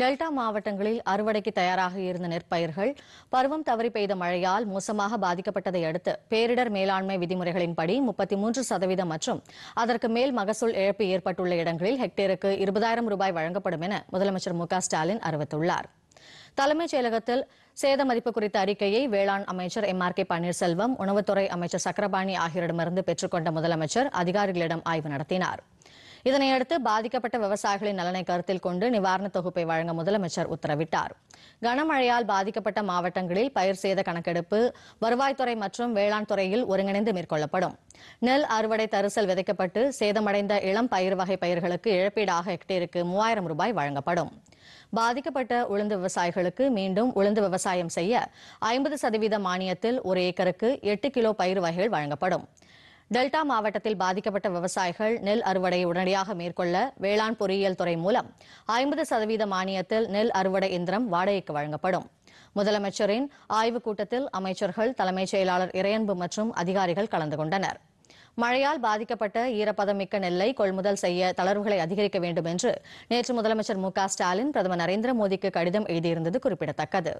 delta மாவட்டங்களில் அறுவடைக்கு தயாராக இருந்த நெற்பயிர்கள் பருவம் தவறி பெய்த மழையால் மோசமாக பாதிக்கப்பட்டதை அடுத்து பேரிடர் மேலாண்மை விதிமுறைகளின்படி முப்பத்தி மூன்று சதவீதம் மற்றும் அதற்கு மேல் மகசூல் இழப்பு ஏற்பட்டுள்ள இடங்களில் ஹெக்டேருக்கு இருபதாயிரம் ரூபாய் வழங்கப்படும் என முதலமைச்சர் மு ஸ்டாலின் அறிவித்துள்ளார் தலைமைச் செயலகத்தில் சேத மதிப்பு குறித்த அறிக்கையை வேளாண் அமைச்சர் எம் ஆர் கே பன்னீர்செல்வம் உணவுத்துறை அமைச்சர் சக்கரபாணி ஆகியோரிடமிருந்து பெற்றுக்கொண்ட முதலமைச்சர் அதிகாரிகளிடம் ஆய்வு நடத்தினாா் இதனையடுத்து பாதிக்கப்பட்ட விவசாயிகளின் நலனை கருத்தில் கொண்டு நிவாரணத் தொகுப்பை வழங்க முதலமைச்சர் உத்தரவிட்டார் கனமழையால் பாதிக்கப்பட்ட மாவட்டங்களில் பயிர் சேத கணக்கெடுப்பு வருவாய்த்துறை மற்றும் வேளாண் துறையில் ஒருங்கிணைந்து மேற்கொள்ளப்படும் நெல் அறுவடை தரிசல் விதைக்கப்பட்டு சேதமடைந்த இளம் பயிர் வகை பயிர்களுக்கு இழப்பீடாக ஹெக்டேருக்கு மூவாயிரம் ரூபாய் வழங்கப்படும் பாதிக்கப்பட்ட உளுந்து விவசாயிகளுக்கு மீண்டும் உளுந்து விவசாயம் செய்ய ஐம்பது சதவீத மானியத்தில் ஒரு ஏக்கருக்கு எட்டு கிலோ பயிர் வகைகள் வழங்கப்படும் டெல்டா மாவட்டத்தில் பாதிக்கப்பட்ட விவசாயிகள் நெல் அறுவடையை உடனடியாக மேற்கொள்ள வேளாண் பொறியியல் துறை மூலம் ஐம்பது சதவீத மானியத்தில் நெல் அறுவடை எந்திரம் வாடகைக்கு வழங்கப்படும் முதலமைச்சரின் ஆய்வுக் கூட்டத்தில் அமைச்சர்கள் தலைமைச் செயலாளர் இறையன்பு மற்றும் அதிகாரிகள் கலந்து கொண்டனர் மழையால் பாதிக்கப்பட்ட ஈரப்பதமிக்க நெல்லை கொள்முதல் செய்ய தளர்வுகளை அதிகரிக்க வேண்டும் என்று நேற்று முதலமைச்சர் மு ஸ்டாலின் பிரதமர் நரேந்திர மோடிக்கு கடிதம் எழுதியிருந்தது குறிப்பிடத்தக்கது